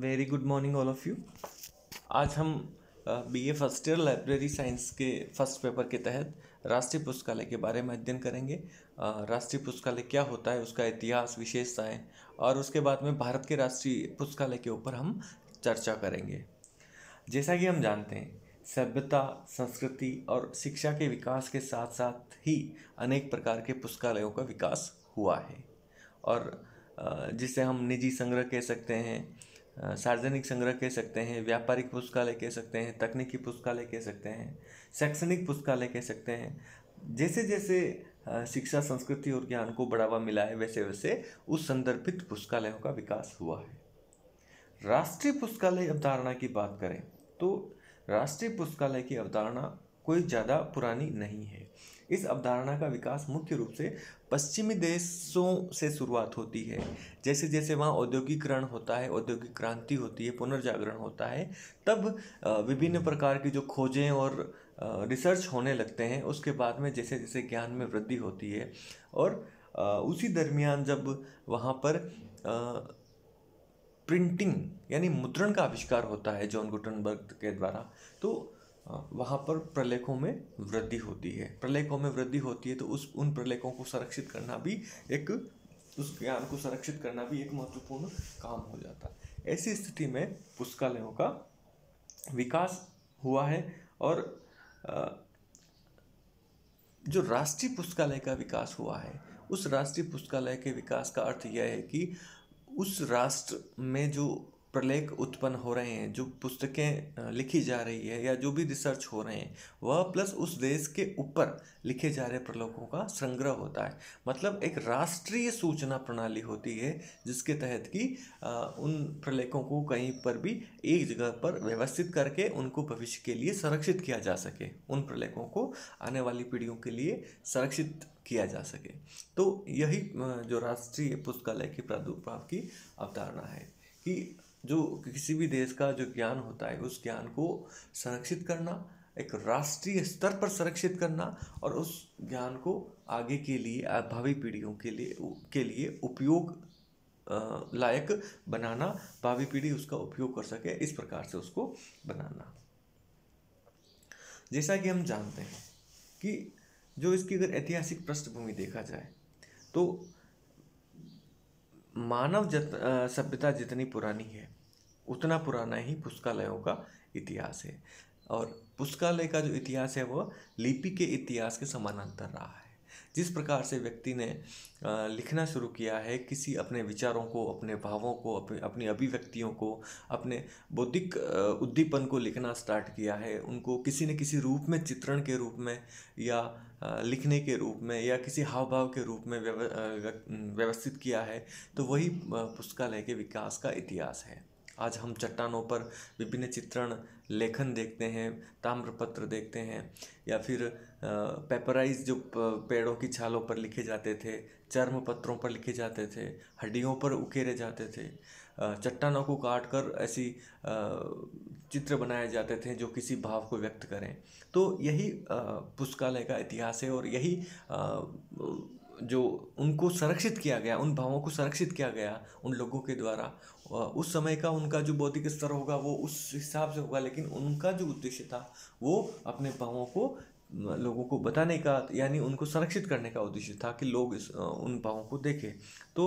Very good morning all of you आज हम B A first year library science के first paper के तहत राष्ट्रीय पुस्तकालय के बारे में अध्ययन करेंगे राष्ट्रीय पुस्तकालय क्या होता है उसका इतिहास विशेषताएं और उसके बाद में भारत के राष्ट्रीय पुस्तकालय के ऊपर हम चर्चा करेंगे जैसा कि हम जानते हैं सभ्यता संस्कृति और शिक्षा के विकास के साथ साथ ही अनेक प्रकार के पुस्तकालयों का विकास हुआ है और जिसे हम निजी संग्रह कह सकते हैं सार्वजनिक संग्रह कह सकते हैं व्यापारिक पुस्तकालय कह सकते हैं तकनीकी पुस्तकालय कह सकते हैं शैक्षणिक पुस्तकालय कह सकते हैं जैसे जैसे शिक्षा संस्कृति और ज्ञान को बढ़ावा मिला है वैसे वैसे उस संदर्भित पुस्तकालयों का विकास हुआ है राष्ट्रीय पुस्तकालय अवधारणा की बात करें तो राष्ट्रीय पुस्तकालय की अवधारणा कोई ज़्यादा पुरानी नहीं है इस अवधारणा का विकास मुख्य रूप से पश्चिमी देशों से शुरुआत होती है जैसे जैसे वहाँ औद्योगिकरण होता है औद्योगिक क्रांति होती है पुनर्जागरण होता है तब विभिन्न प्रकार की जो खोजें और रिसर्च होने लगते हैं उसके बाद में जैसे जैसे ज्ञान में वृद्धि होती है और उसी दरमियान जब वहाँ पर प्रिंटिंग यानी मुद्रण का आविष्कार होता है जॉन गुटनबर्ग के द्वारा तो वहाँ पर प्रलेखों में वृद्धि होती है प्रलेखों में वृद्धि होती है तो उस उन प्रलेखों को संरक्षित करना भी एक उस ज्ञान को संरक्षित करना भी एक महत्वपूर्ण काम हो जाता है ऐसी स्थिति में पुस्तकालयों का विकास हुआ है और जो राष्ट्रीय पुस्तकालय का विकास हुआ है उस राष्ट्रीय पुस्तकालय के विकास का अर्थ यह है कि उस राष्ट्र में जो प्रलेख उत्पन्न हो रहे हैं जो पुस्तकें लिखी जा रही है या जो भी रिसर्च हो रहे हैं वह प्लस उस देश के ऊपर लिखे जा रहे प्रलेखों का संग्रह होता है मतलब एक राष्ट्रीय सूचना प्रणाली होती है जिसके तहत कि उन प्रलेखों को कहीं पर भी एक जगह पर व्यवस्थित करके उनको भविष्य के लिए संरक्षित किया जा सके उन प्रलेखों को आने वाली पीढ़ियों के लिए संरक्षित किया जा सके तो यही जो राष्ट्रीय पुस्तकालय की प्रादुर्भाव की अवधारणा है कि जो किसी भी देश का जो ज्ञान होता है उस ज्ञान को संरक्षित करना एक राष्ट्रीय स्तर पर संरक्षित करना और उस ज्ञान को आगे के लिए भावी पीढ़ियों के लिए के लिए उपयोग लायक बनाना भावी पीढ़ी उसका उपयोग कर सके इस प्रकार से उसको बनाना जैसा कि हम जानते हैं कि जो इसकी अगर ऐतिहासिक पृष्ठभूमि देखा जाए तो मानव जत सभ्यता जितनी पुरानी है उतना पुराना ही पुस्तकालयों का इतिहास है और पुस्तकालय का जो इतिहास है वो लिपि के इतिहास के समानांतर रहा है जिस प्रकार से व्यक्ति ने लिखना शुरू किया है किसी अपने विचारों को अपने भावों को अपने अपनी अभिव्यक्तियों को अपने बौद्धिक उद्दीपन को लिखना स्टार्ट किया है उनको किसी न किसी रूप में चित्रण के रूप में या लिखने के रूप में या किसी हाव भाव के रूप में व्यवस्थित किया है तो वही पुस्तकालय के विकास का इतिहास है आज हम चट्टानों पर विभिन्न चित्रण लेखन देखते हैं ताम्रपत्र देखते हैं या फिर पेपराइज जो पेड़ों की छालों पर लिखे जाते थे चर्म पत्रों पर लिखे जाते थे हड्डियों पर उकेरे जाते थे चट्टानों को काट कर ऐसी चित्र बनाए जाते थे जो किसी भाव को व्यक्त करें तो यही पुस्तकालय का इतिहास है और यही जो उनको संरक्षित किया गया उन भावों को संरक्षित किया गया उन लोगों के द्वारा उस समय का उनका जो बौद्धिक स्तर होगा वो उस हिसाब से होगा लेकिन उनका जो उद्देश्य था वो अपने भावों को लोगों को बताने का यानी उनको संरक्षित करने का उद्देश्य था कि लोग इस उन भावों को देखें तो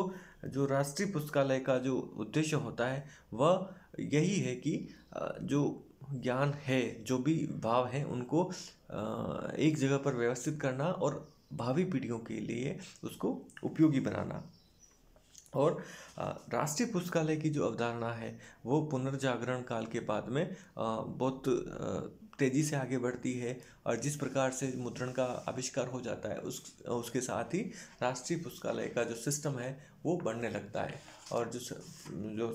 जो राष्ट्रीय पुस्तकालय का जो उद्देश्य होता है वह यही है कि जो ज्ञान है जो भी भाव हैं उनको एक जगह पर व्यवस्थित करना और भावी पीढ़ियों के लिए उसको उपयोगी बनाना और राष्ट्रीय पुस्तकालय की जो अवधारणा है वो पुनर्जागरण काल के बाद में बहुत तेज़ी से आगे बढ़ती है और जिस प्रकार से मुद्रण का आविष्कार हो जाता है उस उसके साथ ही राष्ट्रीय पुस्तकालय का जो सिस्टम है वो बढ़ने लगता है और जो जो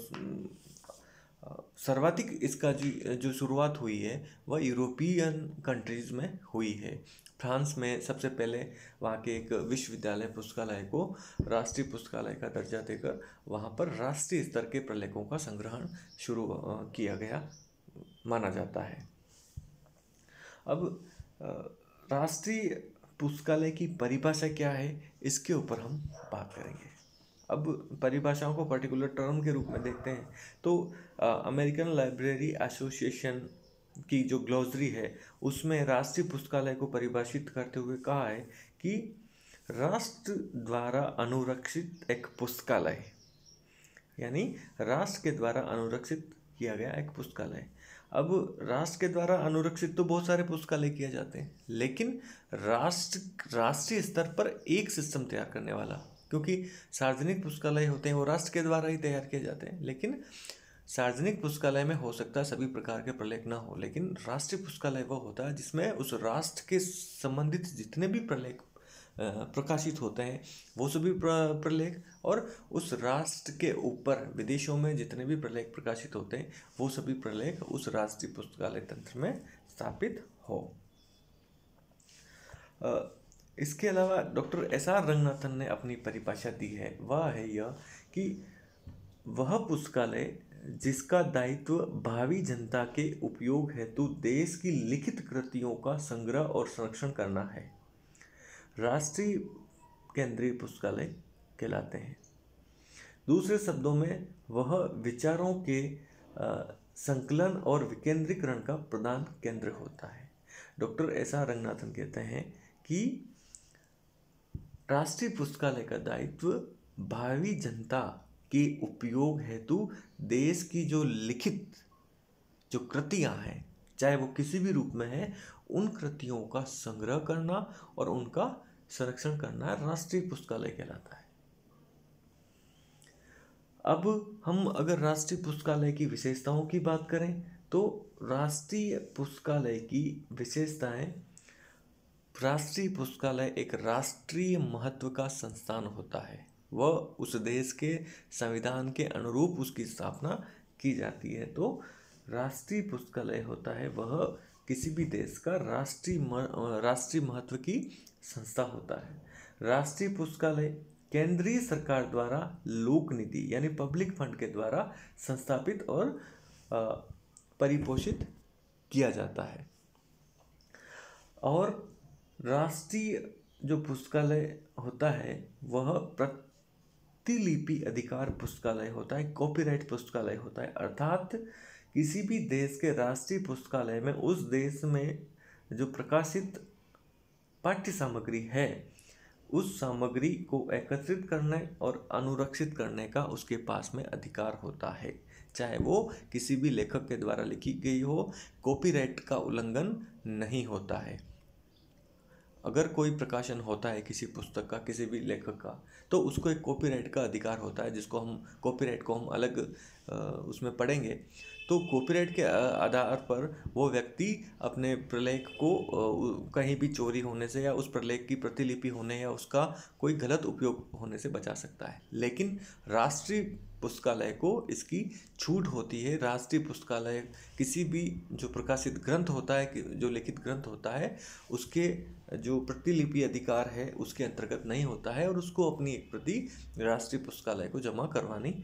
सर्वाधिक इसका जो जो शुरुआत हुई है वह यूरोपियन कंट्रीज़ में हुई है फ्रांस में सबसे पहले वहाँ के एक विश्वविद्यालय पुस्तकालय को राष्ट्रीय पुस्तकालय का दर्जा देकर वहाँ पर राष्ट्रीय स्तर के प्रलेखों का संग्रहण शुरू किया गया माना जाता है अब राष्ट्रीय पुस्तकालय की परिभाषा क्या है इसके ऊपर हम बात करेंगे अब परिभाषाओं को पर्टिकुलर टर्म के रूप में देखते हैं तो अमेरिकन लाइब्रेरी एसोसिएशन की जो ग्लोजरी है उसमें राष्ट्रीय पुस्तकालय को परिभाषित करते हुए कहा है कि राष्ट्र द्वारा अनुरक्षित एक पुस्तकालय यानी राष्ट्र के द्वारा अनुरक्षित किया गया एक पुस्तकालय अब राष्ट्र के द्वारा अनुरक्षित तो बहुत सारे पुस्तकालय किए जाते हैं लेकिन राष्ट्र राष्ट्रीय स्तर पर एक सिस्टम तैयार करने वाला क्योंकि सार्वजनिक पुस्तकालय होते हैं वो राष्ट्र के द्वारा ही तैयार किए जाते हैं लेकिन सार्वजनिक पुस्तकालय में हो सकता है सभी प्रकार के प्रलेख ना हो लेकिन राष्ट्रीय पुस्तकालय वह होता है जिसमें उस राष्ट्र के संबंधित जितने भी प्रलेख प्रकाशित होते हैं वो सभी प्रलेख और उस राष्ट्र के ऊपर विदेशों में जितने भी प्रलेख प्रकाशित होते हैं वो सभी प्रलेख उस राष्ट्रीय पुस्तकालय तंत्र में स्थापित हो इसके अलावा डॉक्टर एस आर रंगनाथन ने अपनी परिभाषा दी है वह है यह कि वह पुस्तकालय जिसका दायित्व भावी जनता के उपयोग हेतु देश की लिखित कृतियों का संग्रह और संरक्षण करना है राष्ट्रीय केंद्रीय पुस्तकालय कहलाते हैं दूसरे शब्दों में वह विचारों के संकलन और विकेंद्रीकरण का प्रधान केंद्र होता है डॉक्टर एस आर रंगनाथन कहते हैं कि राष्ट्रीय पुस्तकालय का दायित्व भावी जनता के उपयोग हेतु देश की जो लिखित जो कृतियाँ हैं चाहे वो किसी भी रूप में है उन कृतियों का संग्रह करना और उनका संरक्षण करना राष्ट्रीय पुस्तकालय कहलाता है अब हम अगर राष्ट्रीय पुस्तकालय की विशेषताओं की बात करें तो राष्ट्रीय पुस्तकालय की विशेषताएं राष्ट्रीय पुस्तकालय एक राष्ट्रीय महत्व का संस्थान होता है वह उस देश के संविधान के अनुरूप उसकी स्थापना की जाती है तो राष्ट्रीय पुस्तकालय होता है वह किसी भी देश का राष्ट्रीय राष्ट्रीय महत्व की संस्था होता है राष्ट्रीय पुस्तकालय केंद्रीय सरकार द्वारा लोक निधि यानी पब्लिक फंड के द्वारा संस्थापित और परिपोषित किया जाता है और राष्ट्रीय जो पुस्तकालय होता है वह प्रत्येक प्रतिलिपि अधिकार पुस्तकालय होता है कॉपीराइट पुस्तकालय होता है अर्थात किसी भी देश के राष्ट्रीय पुस्तकालय में उस देश में जो प्रकाशित पाठ्य सामग्री है उस सामग्री को एकत्रित करने और अनुरक्षित करने का उसके पास में अधिकार होता है चाहे वो किसी भी लेखक के द्वारा लिखी गई हो कॉपीराइट का उल्लंघन नहीं होता है अगर कोई प्रकाशन होता है किसी पुस्तक का किसी भी लेखक का तो उसको एक कॉपीराइट का अधिकार होता है जिसको हम कॉपीराइट को हम अलग उसमें पढ़ेंगे तो कॉपीराइट के आधार पर वो व्यक्ति अपने प्रलेख को कहीं भी चोरी होने से या उस प्रलेख की प्रतिलिपि होने या उसका कोई गलत उपयोग होने से बचा सकता है लेकिन राष्ट्रीय पुस्तकालय को इसकी छूट होती है राष्ट्रीय पुस्तकालय किसी भी जो प्रकाशित ग्रंथ होता है जो लिखित ग्रंथ होता है उसके जो प्रतिलिपि अधिकार है उसके अंतर्गत नहीं होता है और उसको अपनी एक प्रति राष्ट्रीय पुस्तकालय को जमा करवानी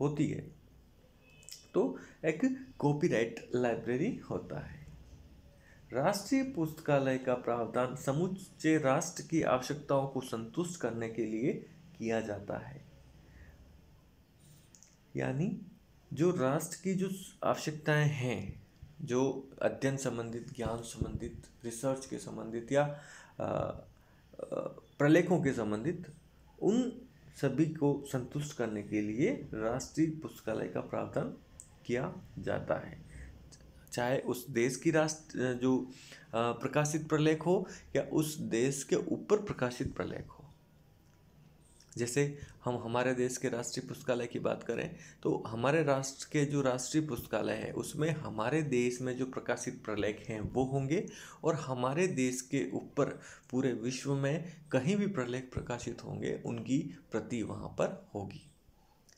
होती है तो एक कॉपीराइट लाइब्रेरी होता है राष्ट्रीय पुस्तकालय का प्रावधान समुचे राष्ट्र की आवश्यकताओं को संतुष्ट करने के लिए किया जाता है यानी जो राष्ट्र की जो आवश्यकताएं हैं जो अध्ययन संबंधित ज्ञान संबंधित रिसर्च के संबंधित या प्रलेखों के संबंधित उन सभी को संतुष्ट करने के लिए राष्ट्रीय पुस्तकालय का प्रावधान किया जाता है चाहे उस देश की राष्ट्र जो प्रकाशित प्रलेख हो या उस देश के ऊपर प्रकाशित प्रलेख हो जैसे हम हमारे देश के राष्ट्रीय पुस्तकालय की बात करें तो हमारे राष्ट्र के जो राष्ट्रीय पुस्तकालय है उसमें हमारे देश में जो प्रकाशित प्रलेख हैं वो होंगे और हमारे देश के ऊपर पूरे विश्व में कहीं भी प्रलेख प्रकाशित होंगे उनकी प्रति वहाँ पर होगी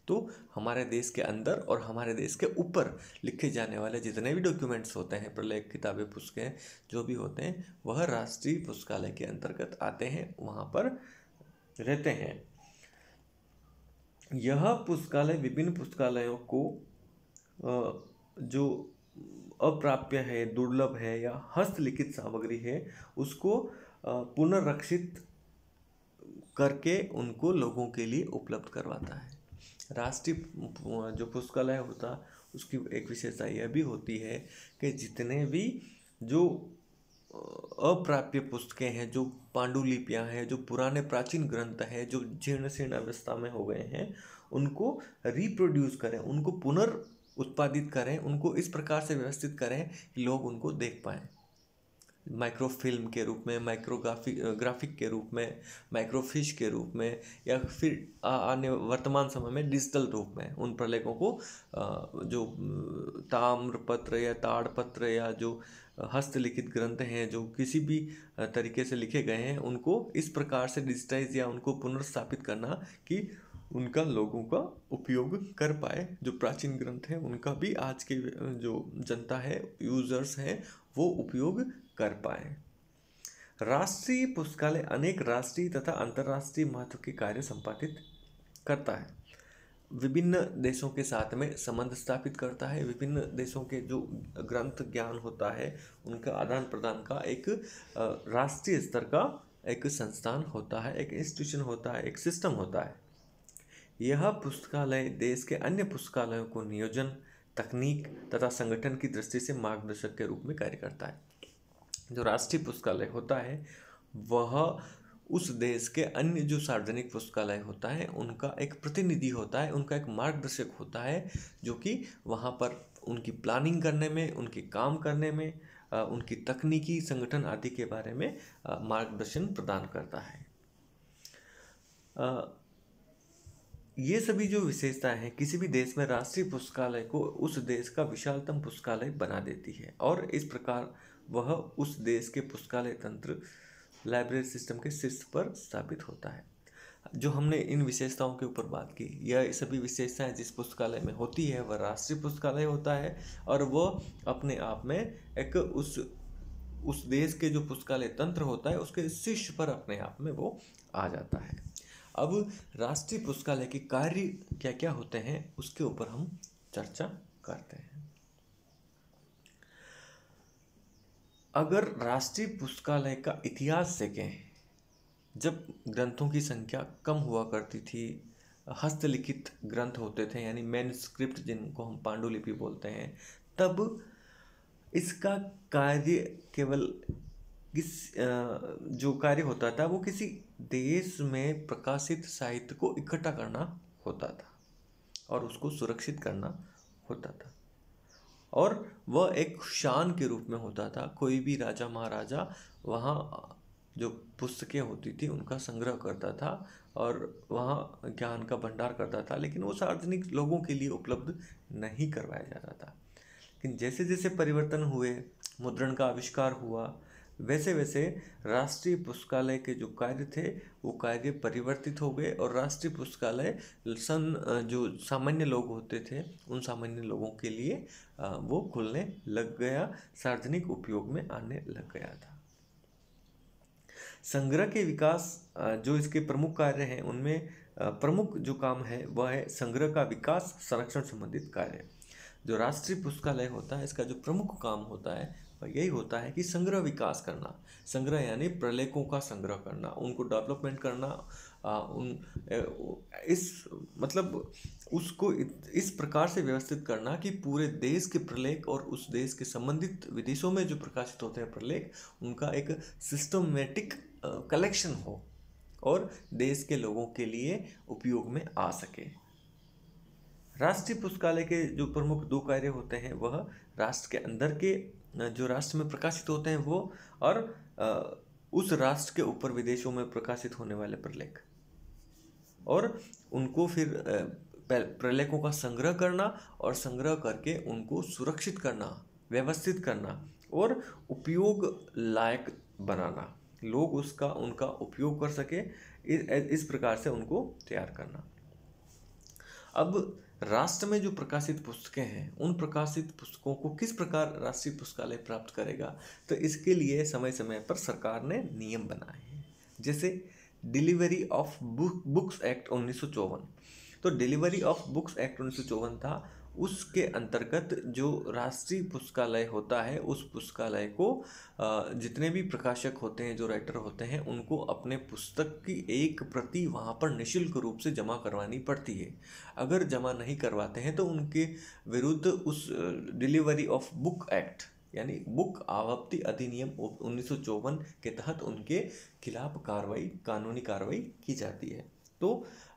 तो हमारे देश के अंदर और हमारे देश के ऊपर लिखे जाने वाले जितने भी डॉक्यूमेंट्स होते हैं प्रलय किताबें पुस्तकें जो भी होते हैं वह राष्ट्रीय पुस्तकालय के अंतर्गत आते हैं वहाँ पर रहते हैं यह पुस्तकालय विभिन्न पुस्तकालयों को जो अप्राप्य है दुर्लभ है या हस्तलिखित सामग्री है उसको पुनर्रक्षित करके उनको लोगों के लिए उपलब्ध करवाता है राष्ट्रीय जो पुस्तकालय होता उसकी एक विशेषता यह भी होती है कि जितने भी जो अप्राप्य पुस्तकें हैं जो पांडुलिपियां हैं जो पुराने प्राचीन ग्रंथ हैं जो जीर्ण शीर्ण अवस्था में हो गए हैं उनको रिप्रोड्यूस करें उनको पुनर् उत्पादित करें उनको इस प्रकार से व्यवस्थित करें कि लोग उनको देख पाएँ माइक्रो फिल्म के रूप में माइक्रोग्राफी ग्राफिक के रूप में माइक्रोफिश के रूप में या फिर आने वर्तमान समय में डिजिटल रूप में उन प्रलेखों को जो ताम्रपत्र या ताड़पत्र या जो हस्तलिखित ग्रंथ हैं जो किसी भी तरीके से लिखे गए हैं उनको इस प्रकार से डिजिटाइज या उनको पुनर्स्थापित करना कि उनका लोगों का उपयोग कर पाए जो प्राचीन ग्रंथ हैं उनका भी आज के जो जनता है यूज़र्स हैं वो उपयोग कर पाए राष्ट्रीय पुस्तकालय अनेक राष्ट्रीय तथा अंतर्राष्ट्रीय महत्व के कार्य संपादित करता है विभिन्न देशों के साथ में संबंध स्थापित करता है विभिन्न देशों के जो ग्रंथ ज्ञान होता है उनका आदान प्रदान का एक राष्ट्रीय स्तर का एक संस्थान होता है एक इंस्टीट्यूशन होता है एक सिस्टम होता है यह पुस्तकालय देश के अन्य पुस्तकालयों को नियोजन तकनीक तथा संगठन की दृष्टि से मार्गदर्शक के रूप में कार्य करता है जो राष्ट्रीय पुस्तकालय होता है वह उस देश के अन्य जो सार्वजनिक पुस्तकालय होता है उनका एक प्रतिनिधि होता है उनका एक मार्गदर्शक होता है जो कि वहाँ पर उनकी प्लानिंग करने में उनके काम करने में उनकी तकनीकी संगठन आदि के बारे में मार्गदर्शन प्रदान करता है ये सभी जो विशेषताएं हैं किसी भी देश में राष्ट्रीय पुस्तकालय को उस देश का विशालतम पुस्तकालय बना देती है और इस प्रकार वह उस देश के पुस्तकालय तंत्र लाइब्रेरी सिस्टम के शीर्ष पर स्थापित होता है जो हमने इन विशेषताओं के ऊपर बात की यह सभी विशेषताएं जिस पुस्तकालय में होती है वह राष्ट्रीय पुस्तकालय होता है और वह अपने आप में एक उस उस देश के जो पुस्तकालय तंत्र होता है उसके शीर्ष पर अपने आप में वो आ जाता है अब राष्ट्रीय पुस्तकालय के कार्य क्या क्या होते हैं उसके ऊपर हम चर्चा करते हैं अगर राष्ट्रीय पुस्तकालय का इतिहास देखें जब ग्रंथों की संख्या कम हुआ करती थी हस्तलिखित ग्रंथ होते थे यानी मैनस्क्रिप्ट जिनको हम पांडुलिपि बोलते हैं तब इसका कार्य केवल किस जो कार्य होता था वो किसी देश में प्रकाशित साहित्य को इकट्ठा करना होता था और उसको सुरक्षित करना होता था और वह एक शान के रूप में होता था कोई भी राजा महाराजा वहाँ जो पुस्तकें होती थी उनका संग्रह करता था और वहाँ ज्ञान का भंडार करता था लेकिन वो सार्वजनिक लोगों के लिए उपलब्ध नहीं करवाया जाता था लेकिन जैसे जैसे परिवर्तन हुए मुद्रण का आविष्कार हुआ वैसे वैसे राष्ट्रीय पुस्तकालय के जो कार्य थे वो कार्य परिवर्तित हो गए और राष्ट्रीय पुस्तकालय सन जो सामान्य लोग होते थे उन सामान्य लोगों के लिए वो खुलने लग गया सार्वजनिक उपयोग में आने लग गया था संग्रह के विकास जो इसके प्रमुख कार्य हैं उनमें प्रमुख जो काम है वह है संग्रह का विकास संरक्षण संबंधित कार्य जो राष्ट्रीय पुस्तकालय होता है इसका जो प्रमुख काम होता है यही होता है कि संग्रह विकास करना संग्रह यानी प्रलेखों का संग्रह करना उनको डेवलपमेंट करना आ, उन इस मतलब उसको इस प्रकार से व्यवस्थित करना कि पूरे देश के प्रलेख और उस देश के संबंधित विदेशों में जो प्रकाशित होते हैं प्रलेख उनका एक सिस्टमेटिक कलेक्शन हो और देश के लोगों के लिए उपयोग में आ सके राष्ट्रीय पुस्तकालय के जो प्रमुख दो कार्य होते हैं वह राष्ट्र के अंदर के जो राष्ट्र में प्रकाशित होते हैं वो और उस राष्ट्र के ऊपर विदेशों में प्रकाशित होने वाले प्रलेख और उनको फिर प्रलेखों का संग्रह करना और संग्रह करके उनको सुरक्षित करना व्यवस्थित करना और उपयोग लायक बनाना लोग उसका उनका उपयोग कर सके इस प्रकार से उनको तैयार करना अब राष्ट्र में जो प्रकाशित पुस्तकें हैं उन प्रकाशित पुस्तकों को किस प्रकार राष्ट्रीय पुस्तकालय प्राप्त करेगा तो इसके लिए समय समय पर सरकार ने नियम बनाए हैं जैसे delivery of book books act उन्नीस तो डिलीवरी ऑफ बुक्स एक्ट उन्नीस था उसके अंतर्गत जो राष्ट्रीय पुस्तकालय होता है उस पुस्तकालय को जितने भी प्रकाशक होते हैं जो राइटर होते हैं उनको अपने पुस्तक की एक प्रति वहाँ पर निशुल्क रूप से जमा करवानी पड़ती है अगर जमा नहीं करवाते हैं तो उनके विरुद्ध उस डिलीवरी ऑफ बुक एक्ट यानी बुक आवाप्ति अधिनियम उन्नीस के तहत उनके खिलाफ कार्रवाई कानूनी कार्रवाई की जाती है तो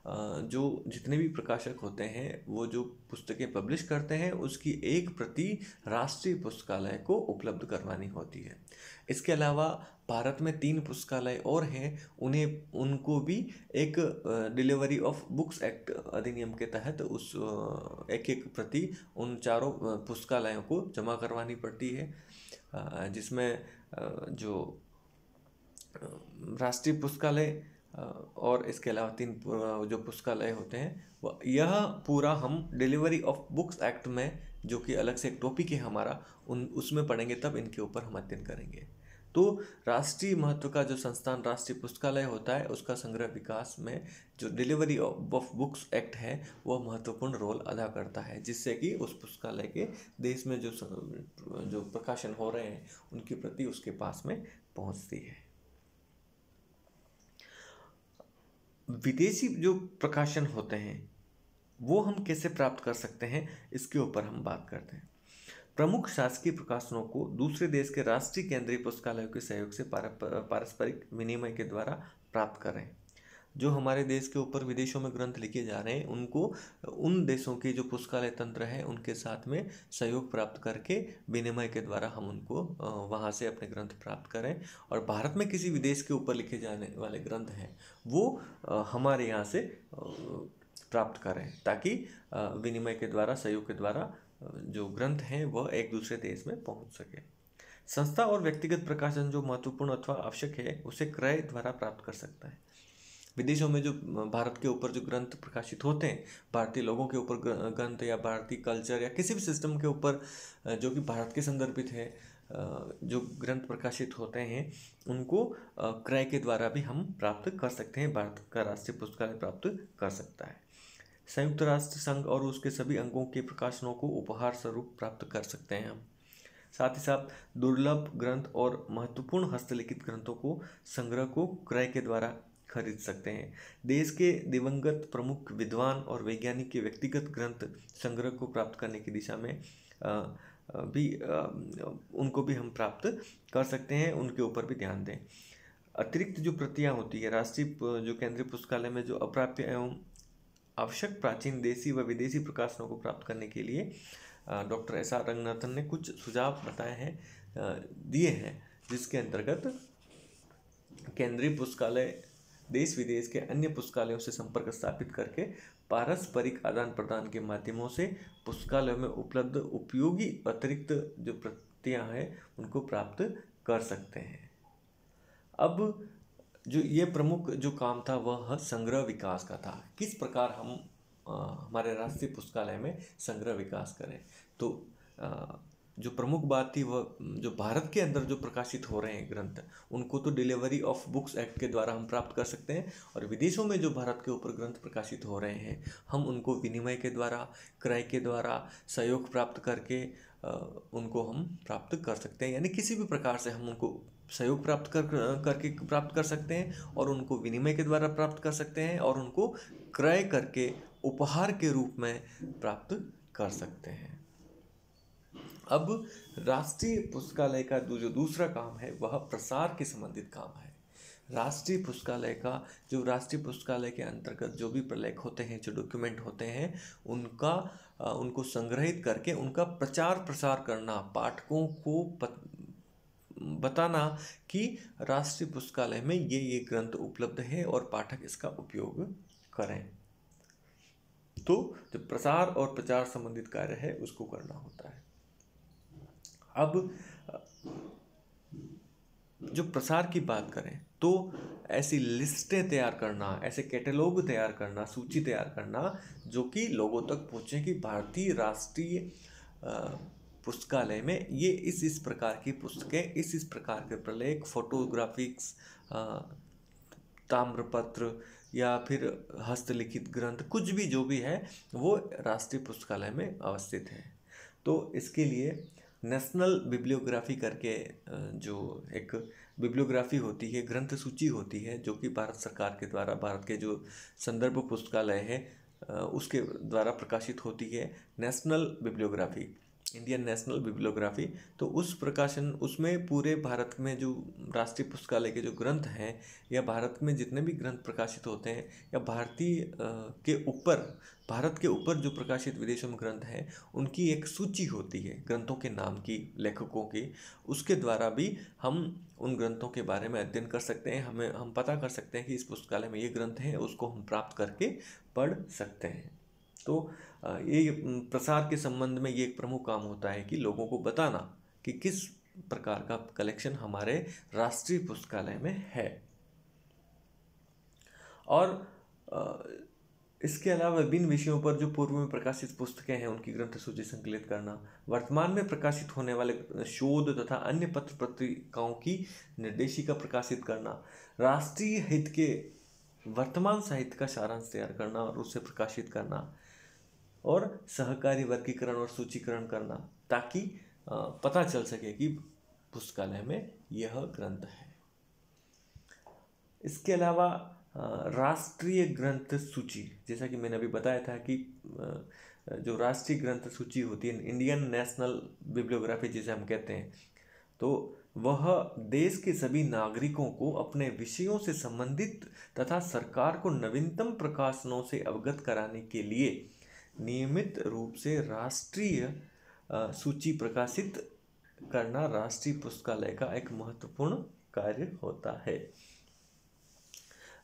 जो जितने भी प्रकाशक होते हैं वो जो पुस्तकें पब्लिश करते हैं उसकी एक प्रति राष्ट्रीय पुस्तकालय को उपलब्ध करवानी होती है इसके अलावा भारत में तीन पुस्तकालय और हैं उन्हें उनको भी एक डिलीवरी ऑफ बुक्स एक्ट अधिनियम के तहत उस एक एक प्रति उन चारों पुस्तकालयों को जमा करवानी पड़ती है जिसमें जो राष्ट्रीय पुस्तकालय और इसके अलावा तीन जो पुस्तकालय होते हैं यह पूरा हम डिलीवरी ऑफ बुक्स एक्ट में जो कि अलग से एक टॉपिक है हमारा उन उसमें पढ़ेंगे तब इनके ऊपर हम अध्ययन करेंगे तो राष्ट्रीय महत्व का जो संस्थान राष्ट्रीय पुस्तकालय होता है उसका संग्रह विकास में जो डिलीवरी ऑफ बुक्स एक्ट है वह महत्वपूर्ण रोल अदा करता है जिससे कि उस पुस्तकालय के देश में जो जो प्रकाशन हो रहे हैं उनके प्रति उसके पास में पहुंचती है विदेशी जो प्रकाशन होते हैं वो हम कैसे प्राप्त कर सकते हैं इसके ऊपर हम बात करते हैं प्रमुख शासकीय प्रकाशनों को दूसरे देश के राष्ट्रीय केंद्रीय पुस्तकालयों के सहयोग से पारस्परिक विनिमय के द्वारा प्राप्त करें जो हमारे देश के ऊपर विदेशों में ग्रंथ लिखे जा रहे हैं उनको उन देशों के जो पुस्तकालय तंत्र है उनके साथ में सहयोग प्राप्त करके विनिमय के द्वारा हम उनको वहाँ से अपने ग्रंथ प्राप्त करें और भारत में किसी विदेश के ऊपर लिखे जाने वाले ग्रंथ हैं वो हमारे यहाँ से प्राप्त करें ताकि विनिमय के द्वारा सहयोग के द्वारा जो ग्रंथ हैं वह एक दूसरे देश में पहुंच सके संस्था और व्यक्तिगत प्रकाशन जो महत्वपूर्ण अथवा आवश्यक है उसे क्रय द्वारा प्राप्त कर सकता है विदेशों में जो भारत के ऊपर जो ग्रंथ प्रकाशित होते हैं भारतीय लोगों के ऊपर ग्रंथ या भारतीय कल्चर या किसी भी सिस्टम के ऊपर जो कि भारत के संदर्भित है जो ग्रंथ प्रकाशित होते हैं उनको क्रय के द्वारा भी हम प्राप्त कर सकते हैं भारत का राष्ट्रीय पुरस्कार प्राप्त कर सकता है संयुक्त राष्ट्र संघ और उसके सभी अंगों के प्रकाशनों को उपहार स्वरूप प्राप्त कर सकते हैं हम साथ ही साथ दुर्लभ ग्रंथ और महत्वपूर्ण हस्तलिखित ग्रंथों को संग्रह को क्रय के द्वारा खरीद सकते हैं देश के दिवंगत प्रमुख विद्वान और वैज्ञानिक के व्यक्तिगत ग्रंथ संग्रह को प्राप्त करने की दिशा में भी उनको भी हम प्राप्त कर सकते हैं उनके ऊपर भी ध्यान दें अतिरिक्त जो प्रतियां होती है राष्ट्रीय जो केंद्रीय पुस्तकालय में जो अप्राप्य एवं आवश्यक प्राचीन देशी व विदेशी प्रकाशनों को प्राप्त करने के लिए डॉक्टर एस आर रंगनाथन ने कुछ सुझाव बताए हैं दिए हैं जिसके अंतर्गत केंद्रीय पुस्तकालय देश विदेश के अन्य पुस्तकालयों से संपर्क स्थापित करके पारस्परिक आदान प्रदान के माध्यमों से पुस्तकालयों में उपलब्ध उपयोगी अतिरिक्त जो प्रतियाँ हैं उनको प्राप्त कर सकते हैं अब जो ये प्रमुख जो काम था वह संग्रह विकास का था किस प्रकार हम आ, हमारे राष्ट्रीय पुस्तकालय में संग्रह विकास करें तो आ, जो प्रमुख बात थी वह जो भारत के अंदर जो प्रकाशित हो रहे हैं ग्रंथ उनको तो डिलीवरी ऑफ बुक्स एक्ट के द्वारा हम प्राप्त कर सकते हैं और विदेशों में जो भारत के ऊपर ग्रंथ प्रकाशित हो रहे हैं हम उनको विनिमय के द्वारा क्रय के द्वारा सहयोग प्राप्त करके उनको हम प्राप्त कर सकते हैं यानी किसी भी प्रकार से हम उनको सहयोग प्राप्त कर करके प्राप्त कर सकते हैं और उनको विनिमय के द्वारा प्राप्त कर सकते हैं और उनको क्रय करके उपहार के रूप में प्राप्त कर सकते हैं अब राष्ट्रीय पुस्तकालय का जो दूसरा काम है वह प्रसार के संबंधित काम है राष्ट्रीय पुस्तकालय का जो राष्ट्रीय पुस्तकालय के अंतर्गत जो भी प्रलेख होते हैं जो डॉक्यूमेंट होते हैं उनका उनको संग्रहित करके उनका प्रचार प्रसार करना पाठकों को पत, बताना कि राष्ट्रीय पुस्तकालय में ये ये ग्रंथ उपलब्ध है और पाठक इसका उपयोग करें तो जो प्रसार और प्रचार संबंधित कार्य है उसको करना होता है अब जो प्रसार की बात करें तो ऐसी लिस्टें तैयार करना ऐसे कैटलॉग तैयार करना सूची तैयार करना जो कि लोगों तक पहुँचे कि भारतीय राष्ट्रीय पुस्तकालय में ये इस इस प्रकार की पुस्तकें इस इस प्रकार के प्रलेख फोटोग्राफिक्स ताम्रपत्र या फिर हस्तलिखित ग्रंथ कुछ भी जो भी है वो राष्ट्रीय पुस्तकालय में अवस्थित है तो इसके लिए नेशनल बिब्लियोग्राफी करके जो एक बिब्लियोग्राफी होती है ग्रंथ सूची होती है जो कि भारत सरकार के द्वारा भारत के जो संदर्भ पुस्तकालय है उसके द्वारा प्रकाशित होती है national bibliography Indian national bibliography तो उस प्रकाशन उसमें पूरे भारत में जो राष्ट्रीय पुस्तकालय के जो ग्रंथ हैं या भारत में जितने भी ग्रंथ प्रकाशित होते हैं या भारतीय के ऊपर भारत के ऊपर जो प्रकाशित विदेशों में ग्रंथ हैं उनकी एक सूची होती है ग्रंथों के नाम की लेखकों की उसके द्वारा भी हम उन ग्रंथों के बारे में अध्ययन कर सकते हैं हमें हम पता कर सकते हैं कि इस पुस्तकालय में ये ग्रंथ हैं उसको हम प्राप्त करके पढ़ सकते हैं तो ये प्रसार के संबंध में ये एक प्रमुख काम होता है कि लोगों को बताना कि किस प्रकार का कलेक्शन हमारे राष्ट्रीय पुस्तकालय में है और इसके अलावा विभिन्न विषयों पर जो पूर्व में प्रकाशित पुस्तकें हैं उनकी ग्रंथ सूची संकलित करना वर्तमान में प्रकाशित होने वाले शोध तथा अन्य पत्र पत्रिकाओं की निर्देशिका प्रकाशित करना राष्ट्रीय हित के वर्तमान साहित्य का सारांश तैयार करना और उसे प्रकाशित करना और सहकारी वर्गीकरण और सूचीकरण करना ताकि पता चल सके कि पुस्तकालय में यह ग्रंथ है इसके अलावा राष्ट्रीय ग्रंथ सूची जैसा कि मैंने अभी बताया था कि जो राष्ट्रीय ग्रंथ सूची होती है इंडियन नेशनल बिब्लियोग्राफी जिसे हम कहते हैं तो वह देश के सभी नागरिकों को अपने विषयों से संबंधित तथा सरकार को नवीनतम प्रकाशनों से अवगत कराने के लिए नियमित रूप से राष्ट्रीय सूची प्रकाशित करना राष्ट्रीय पुस्तकालय का एक महत्वपूर्ण कार्य होता है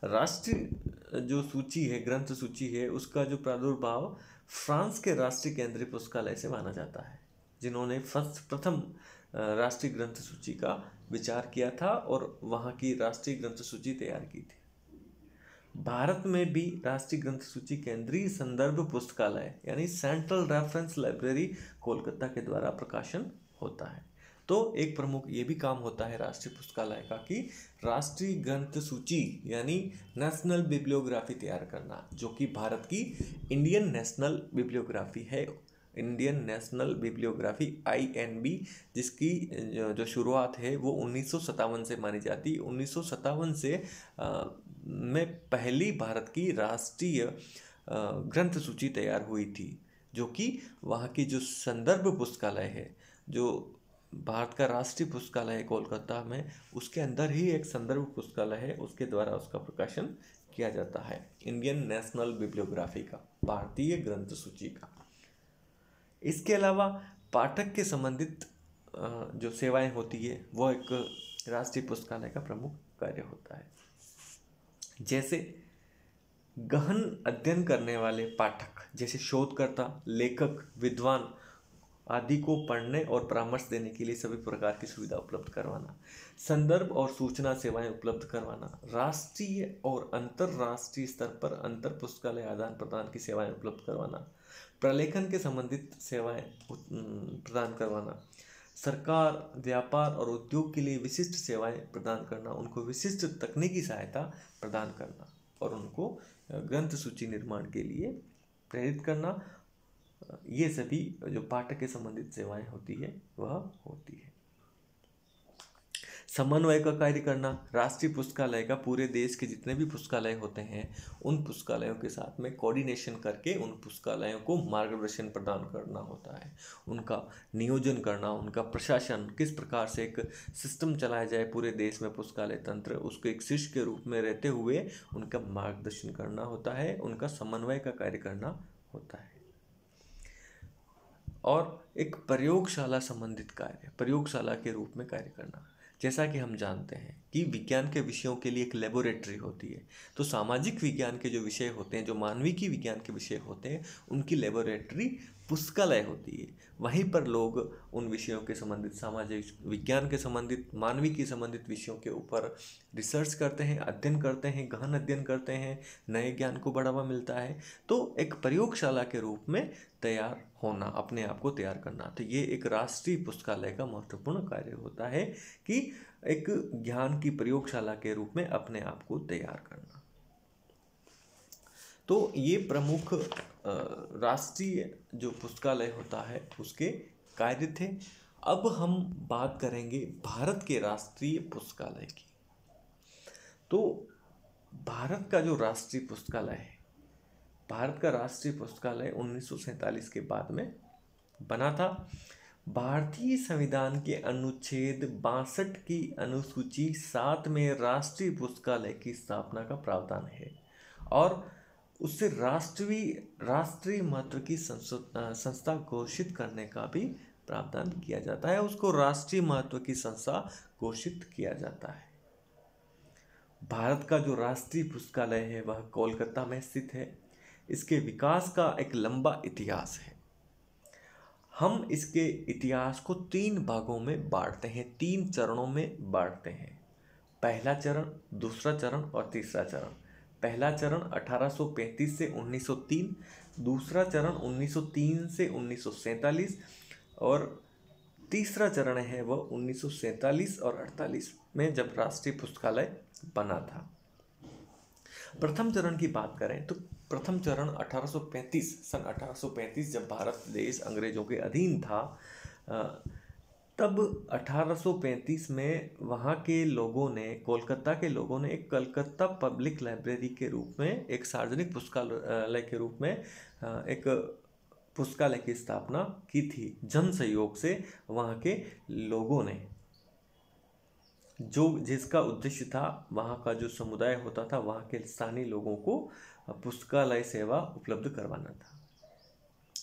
राष्ट्रीय जो सूची है ग्रंथ सूची है उसका जो प्रादुर्भाव फ्रांस के राष्ट्रीय केंद्रीय पुस्तकालय से माना जाता है जिन्होंने फर्स्ट प्रथम राष्ट्रीय ग्रंथ सूची का विचार किया था और वहाँ की राष्ट्रीय ग्रंथ सूची तैयार की थी भारत में भी राष्ट्रीय ग्रंथ सूची केंद्रीय संदर्भ पुस्तकालय यानी सेंट्रल रेफरेंस लाइब्रेरी कोलकाता के द्वारा प्रकाशन होता है तो एक प्रमुख ये भी काम होता है राष्ट्रीय पुस्तकालय का कि राष्ट्रीय ग्रंथ सूची यानी नेशनल बिब्लियोग्राफी तैयार करना जो कि भारत की इंडियन नेशनल बिब्लियोग्राफी है Indian national bibliography I N B जिसकी जो शुरुआत है वो उन्नीस से मानी जाती उन्नीस से में पहली भारत की राष्ट्रीय ग्रंथ सूची तैयार हुई थी जो कि वहाँ की जो संदर्भ पुस्तकालय है जो भारत का राष्ट्रीय पुस्तकालय है कोलकाता में उसके अंदर ही एक संदर्भ पुस्तकालय है उसके द्वारा उसका प्रकाशन किया जाता है इंडियन नेशनल बिब्लियोग्राफी का भारतीय ग्रंथ सूची का इसके अलावा पाठक के संबंधित जो सेवाएं होती है वो एक राष्ट्रीय पुस्तकालय का प्रमुख कार्य होता है जैसे गहन अध्ययन करने वाले पाठक जैसे शोधकर्ता लेखक विद्वान आदि को पढ़ने और परामर्श देने के लिए सभी प्रकार की सुविधा उपलब्ध करवाना संदर्भ और सूचना सेवाएं उपलब्ध करवाना राष्ट्रीय और अंतर्राष्ट्रीय स्तर पर अंतर पुस्तकालय आदान प्रदान की सेवाएं उपलब्ध करवाना प्रलेखन के संबंधित सेवाएं प्रदान करवाना सरकार व्यापार और उद्योग के लिए विशिष्ट सेवाएं प्रदान करना उनको विशिष्ट तकनीकी सहायता प्रदान करना और उनको ग्रंथ सूची निर्माण के लिए प्रेरित करना ये सभी जो पाठक के संबंधित सेवाएं होती है वह होती है समन्वय का कार्य करना राष्ट्रीय पुस्तकालय का पूरे देश के जितने भी पुस्तकालय होते हैं उन पुस्तकालयों के साथ में कोऑर्डिनेशन करके उन पुस्तकालयों को मार्गदर्शन प्रदान करना होता है उनका नियोजन करना उनका प्रशासन किस प्रकार से एक सिस्टम चलाया जाए पूरे देश में पुस्तकालय तंत्र उसको एक शीर्ष के रूप में रहते हुए उनका मार्गदर्शन करना होता है उनका समन्वय का कार्य करना होता है और एक प्रयोगशाला संबंधित कार्य प्रयोगशाला के रूप में कार्य करना जैसा कि हम जानते हैं कि विज्ञान के विषयों के लिए एक लेबोरेटरी होती है तो सामाजिक विज्ञान के जो विषय होते हैं जो मानविकी विज्ञान के विषय होते हैं उनकी लेबोरेटरी पुस्तकालय होती है वहीं पर लोग उन विषयों के संबंधित सामाजिक विज्ञान के संबंधित मानवीय के संबंधित विषयों के ऊपर रिसर्च करते हैं अध्ययन करते हैं गहन अध्ययन करते हैं नए ज्ञान को बढ़ावा मिलता है तो एक प्रयोगशाला के रूप में तैयार होना अपने आप को तैयार करना तो ये एक राष्ट्रीय पुस्तकालय का महत्वपूर्ण कार्य होता है कि एक ज्ञान की प्रयोगशाला के रूप में अपने आप को तैयार करना तो ये प्रमुख राष्ट्रीय जो पुस्तकालय होता है उसके कार्य थे अब हम बात करेंगे भारत के राष्ट्रीय पुस्तकालय की तो भारत का जो राष्ट्रीय पुस्तकालय है भारत का राष्ट्रीय पुस्तकालय उन्नीस के बाद में बना था भारतीय संविधान के अनुच्छेद बासठ की अनुसूची सात में राष्ट्रीय पुस्तकालय की स्थापना का प्रावधान है और उससे राष्ट्रीय राष्ट्रीय महत्व की संस्था घोषित करने का भी प्रावधान किया जाता है उसको राष्ट्रीय महत्व की संस्था घोषित किया जाता है भारत का जो राष्ट्रीय पुस्तकालय है वह कोलकाता में स्थित है इसके विकास का एक लंबा इतिहास है हम इसके इतिहास को तीन भागों में बांटते हैं तीन चरणों में बांटते हैं पहला चरण दूसरा चरण और तीसरा चरण पहला चरण 1835 से 1903 दूसरा चरण 1903 से उन्नीस और तीसरा चरण है वह उन्नीस और 48 में जब राष्ट्रीय पुस्तकालय बना था प्रथम चरण की बात करें तो प्रथम चरण 1835 सन 1835 जब भारत देश अंग्रेजों के अधीन था तब 1835 में वहाँ के लोगों ने कोलकाता के लोगों ने एक कलकत्ता पब्लिक लाइब्रेरी के रूप में एक सार्वजनिक पुस्तकालय के रूप में एक पुस्तकालय की स्थापना की थी जन सहयोग से वहाँ के लोगों ने जो जिसका उद्देश्य था वहाँ का जो समुदाय होता था वहाँ के स्थानीय लोगों को पुस्तकालय सेवा उपलब्ध करवाना था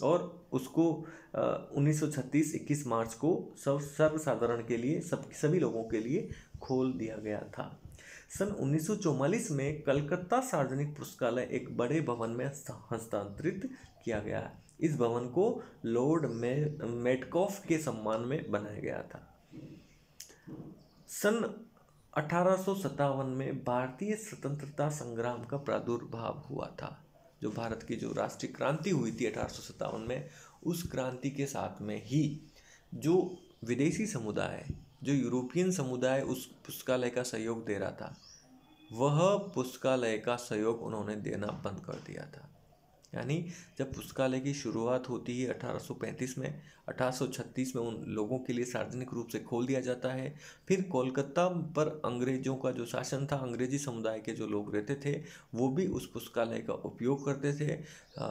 और उसको उन्नीस सौ छत्तीस इक्कीस मार्च को सर्व सर्वसाधारण के लिए सब सभी लोगों के लिए खोल दिया गया था सन उन्नीस में कलकत्ता सार्वजनिक पुस्तकालय एक बड़े भवन में हस्तांतरित किया गया इस भवन को लॉर्ड मे मेटकॉफ के सम्मान में बनाया गया था सन अठारह में भारतीय स्वतंत्रता संग्राम का प्रादुर्भाव हुआ था जो भारत की जो राष्ट्रीय क्रांति हुई थी अठारह में उस क्रांति के साथ में ही जो विदेशी समुदाय जो यूरोपियन समुदाय उस पुस्तकालय का सहयोग दे रहा था वह पुस्तकालय का सहयोग उन्होंने देना बंद कर दिया था यानी जब पुस्तकालय की शुरुआत होती है 1835 में 1836 में उन लोगों के लिए सार्वजनिक रूप से खोल दिया जाता है फिर कोलकाता पर अंग्रेजों का जो शासन था अंग्रेजी समुदाय के जो लोग रहते थे वो भी उस पुस्तकालय का उपयोग करते थे आ,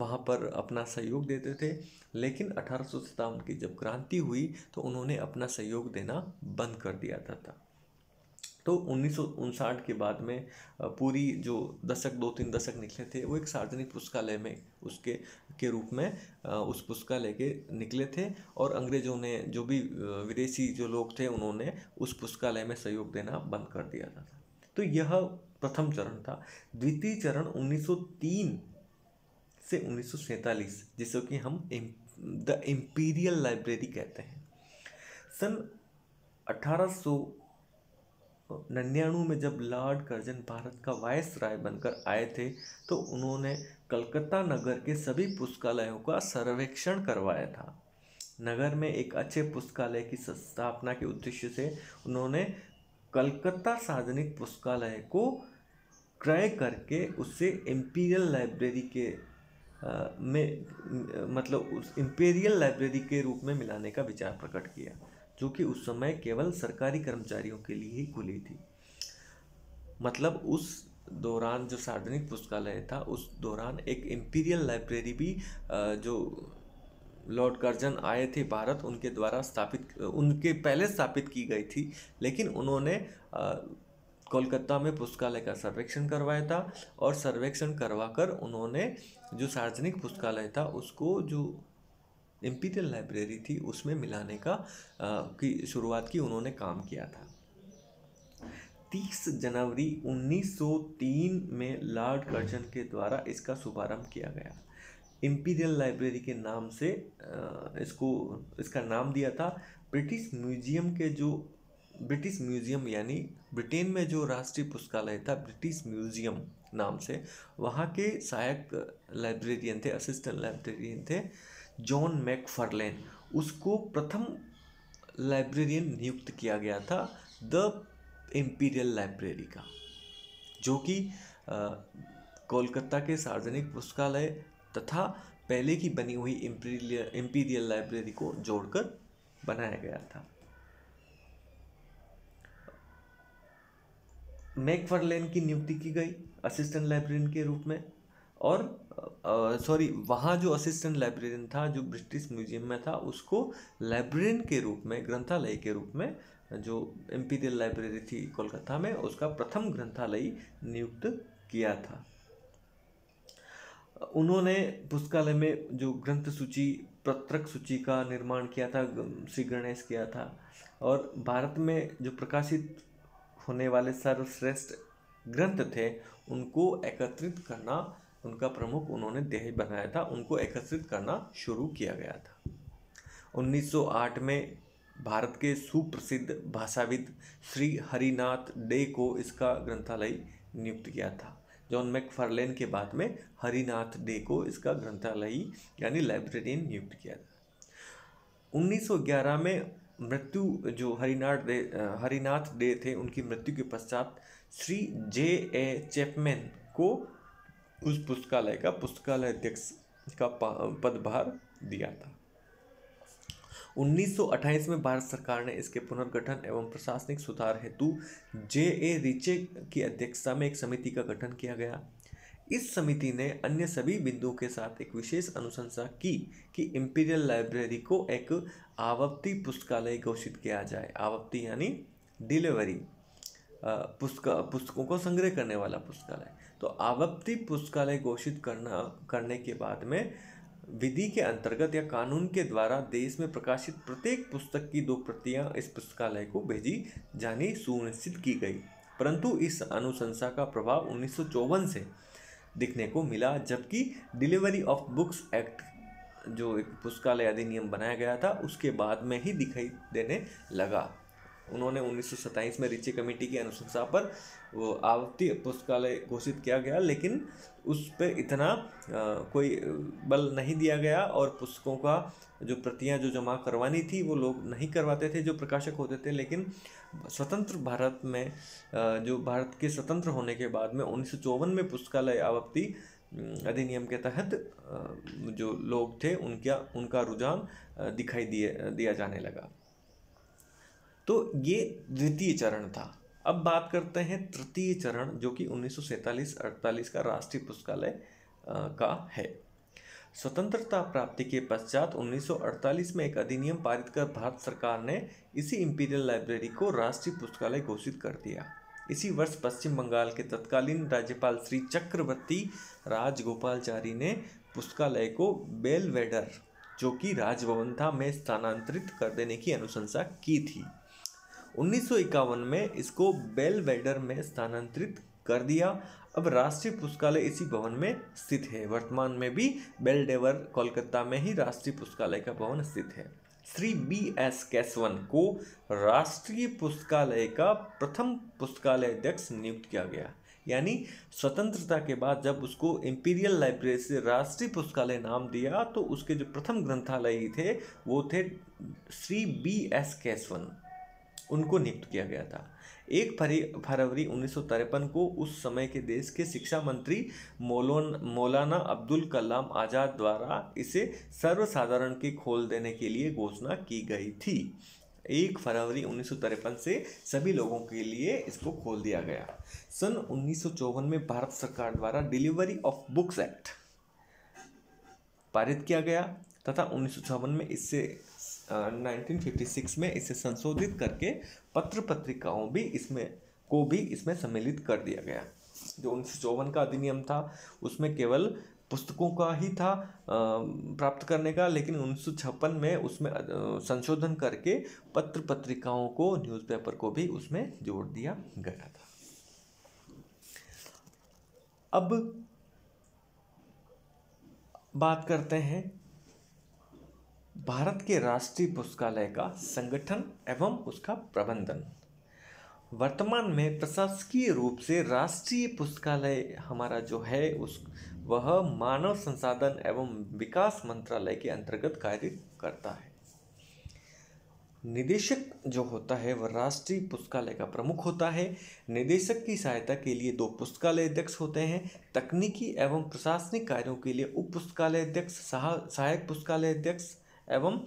वहाँ पर अपना सहयोग देते थे लेकिन अठारह की जब क्रांति हुई तो उन्होंने अपना सहयोग देना बंद कर दिया था, था। तो उन्नीस के बाद में पूरी जो दशक दो तीन दशक निकले थे वो एक सार्वजनिक पुस्तकालय में उसके के रूप में उस पुस्तकालय के निकले थे और अंग्रेज़ों ने जो भी विदेशी जो लोग थे उन्होंने उस पुस्तकालय में सहयोग देना बंद कर दिया था तो यह प्रथम चरण था द्वितीय चरण 1903 से उन्नीस जिसको कि हम द इम्पीरियल लाइब्रेरी कहते हैं सन नन्यानवे में जब लॉर्ड कर्जन भारत का वायस राय बनकर आए थे तो उन्होंने कलकत्ता नगर के सभी पुस्तकालयों का सर्वेक्षण करवाया था नगर में एक अच्छे पुस्तकालय की स्थापना के उद्देश्य से उन्होंने कलकत्ता सार्वजनिक पुस्तकालय को क्रय करके उसे इम्पीरियल लाइब्रेरी के आ, में मतलब उस इम्पीरियल लाइब्रेरी के रूप में मिलाने का विचार प्रकट किया जो कि उस समय केवल सरकारी कर्मचारियों के लिए ही खुली थी मतलब उस दौरान जो सार्वजनिक पुस्तकालय था उस दौरान एक इम्पीरियल लाइब्रेरी भी जो लॉर्ड कर्जन आए थे भारत उनके द्वारा स्थापित उनके पहले स्थापित की गई थी लेकिन उन्होंने कोलकाता में पुस्तकालय का सर्वेक्षण करवाया था और सर्वेक्षण करवाकर उन्होंने जो सार्वजनिक पुस्तकालय था उसको जो इम्पीरियल लाइब्रेरी थी उसमें मिलाने का आ, की शुरुआत की उन्होंने काम किया था 30 जनवरी 1903 में लॉर्ड कर्जन के द्वारा इसका शुभारंभ किया गया इम्पीरियल लाइब्रेरी के नाम से इसको इसका नाम दिया था ब्रिटिश म्यूजियम के जो ब्रिटिश म्यूजियम यानी ब्रिटेन में जो राष्ट्रीय पुस्तकालय था ब्रिटिश म्यूजियम नाम से वहाँ के सहायक लाइब्रेरियन थे असिस्टेंट लाइब्रेरियन थे जॉन मैकफरलेन उसको प्रथम लाइब्रेरियन नियुक्त किया गया था द इम्पीरियल लाइब्रेरी का जो कि कोलकाता के सार्वजनिक पुस्तकालय तथा पहले की बनी हुई इम्पीरियल लाइब्रेरी को जोड़कर बनाया गया था मैकफरलेन की नियुक्ति की गई असिस्टेंट लाइब्रेरियन के रूप में और सॉरी वहाँ जो असिस्टेंट लाइब्रेरियन था जो ब्रिटिश म्यूजियम में था उसको लाइब्रेरियन के रूप में ग्रंथालय के रूप में जो एम्पीरियल लाइब्रेरी थी कोलकाता में उसका प्रथम ग्रंथालय नियुक्त किया था उन्होंने पुस्तकालय में जो ग्रंथ सूची पत्रक सूची का निर्माण किया था श्री गणेश किया था और भारत में जो प्रकाशित होने वाले सर्वश्रेष्ठ ग्रंथ थे उनको एकत्रित करना उनका प्रमुख उन्होंने देह बनाया था उनको एकत्रित करना शुरू किया गया था 1908 में भारत के सुप्रसिद्ध भाषाविद श्री हरिनाथ डे को इसका ग्रंथालय नियुक्त किया था जॉन मैकफर्लेन के बाद में हरिनाथ डे को इसका ग्रंथालय यानी लाइब्रेरियन नियुक्त किया था 1911 में मृत्यु जो हरिनाथ डे हरिनाथ डे थे उनकी मृत्यु के पश्चात श्री जे ए चैपमैन को उस पुस्तकालय का पुस्तकालय अध्यक्ष का पदभार दिया था 1928 में भारत सरकार ने इसके पुनर्गठन एवं प्रशासनिक सुधार हेतु जे ए रिचे की अध्यक्षता में एक समिति का गठन किया गया इस समिति ने अन्य सभी बिंदुओं के साथ एक विशेष अनुशंसा की कि इम्पीरियल लाइब्रेरी को एक आवर्ती पुस्तकालय घोषित किया जाए आवृत्ति यानी डिलीवरी पुस्तक पुस्तकों को संग्रह करने वाला पुस्तकालय तो आवप्ति पुस्तकालय घोषित करना करने के बाद में विधि के अंतर्गत या कानून के द्वारा देश में प्रकाशित प्रत्येक पुस्तक की दो प्रतियां इस पुस्तकालय को भेजी जानी सुनिश्चित की गई परंतु इस अनुशंसा का प्रभाव उन्नीस से दिखने को मिला जबकि डिलीवरी ऑफ बुक्स एक्ट जो एक पुस्तकालय अधिनियम बनाया गया था उसके बाद में ही दिखाई देने लगा उन्होंने उन्नीस में रिची कमेटी की अनुशंसा पर वो आवती पुस्तकालय घोषित किया गया लेकिन उस पर इतना आ, कोई बल नहीं दिया गया और पुस्तकों का जो प्रतियां जो जमा करवानी थी वो लोग नहीं करवाते थे जो प्रकाशक होते थे लेकिन स्वतंत्र भारत में आ, जो भारत के स्वतंत्र होने के बाद में उन्नीस में पुस्तकालय आवती अधिनियम के तहत जो लोग थे उनका उनका रुझान दिखाई दिए दिया जाने लगा तो ये द्वितीय चरण था अब बात करते हैं तृतीय चरण जो कि उन्नीस सौ अड़तालीस का राष्ट्रीय पुस्तकालय का है स्वतंत्रता प्राप्ति के पश्चात 1948 में एक अधिनियम पारित कर भारत सरकार ने इसी इंपीरियल लाइब्रेरी को राष्ट्रीय पुस्तकालय घोषित कर दिया इसी वर्ष पश्चिम बंगाल के तत्कालीन राज्यपाल श्री चक्रवर्ती राजगोपालचारी ने पुस्तकालय को बेलवेडर जो कि राजभवन था में स्थानांतरित कर देने की अनुशंसा की थी उन्नीस में इसको बेल वेडर में स्थानांतरित कर दिया अब राष्ट्रीय पुस्तकालय इसी भवन में स्थित है वर्तमान में भी बेलडेवर कोलकाता में ही राष्ट्रीय पुस्तकालय का भवन स्थित है श्री बी एस कैसवन को राष्ट्रीय पुस्तकालय का प्रथम पुस्तकालय अध्यक्ष नियुक्त किया गया यानी स्वतंत्रता के बाद जब उसको इम्पीरियल लाइब्रेरी से राष्ट्रीय पुस्तकालय नाम दिया तो उसके जो प्रथम ग्रंथालय थे वो थे श्री बी एस कैसवन उनको नियुक्त किया गया था एक फरवरी उन्नीस को उस समय के देश के शिक्षा मंत्री मौलोन मौलाना अब्दुल कलाम आज़ाद द्वारा इसे सर्वसाधारण के खोल देने के लिए घोषणा की गई थी एक फरवरी उन्नीस से सभी लोगों के लिए इसको खोल दिया गया सन उन्नीस में भारत सरकार द्वारा डिलीवरी ऑफ बुक्स एक्ट पारित किया गया तथा उन्नीस में इससे 1956 में इसे संशोधित करके पत्र पत्रिकाओं भी इसमें को भी इसमें सम्मिलित कर दिया गया जो उन्नीस का अधिनियम था उसमें केवल पुस्तकों का ही था प्राप्त करने का लेकिन उन्नीस में उसमें संशोधन करके पत्र पत्रिकाओं को न्यूज़पेपर को भी उसमें जोड़ दिया गया था अब बात करते हैं भारत के राष्ट्रीय पुस्तकालय का संगठन एवं उसका प्रबंधन वर्तमान में प्रशासकीय रूप से राष्ट्रीय पुस्तकालय हमारा जो है उस वह मानव संसाधन एवं विकास मंत्रालय के अंतर्गत कार्य करता है निदेशक जो होता है वह राष्ट्रीय पुस्तकालय का प्रमुख होता है निदेशक की सहायता के लिए दो पुस्तकालय अध्यक्ष होते हैं तकनीकी एवं प्रशासनिक कार्यों के लिए उप पुस्तकालय अध्यक्ष सहायक पुस्तकालय अध्यक्ष एवं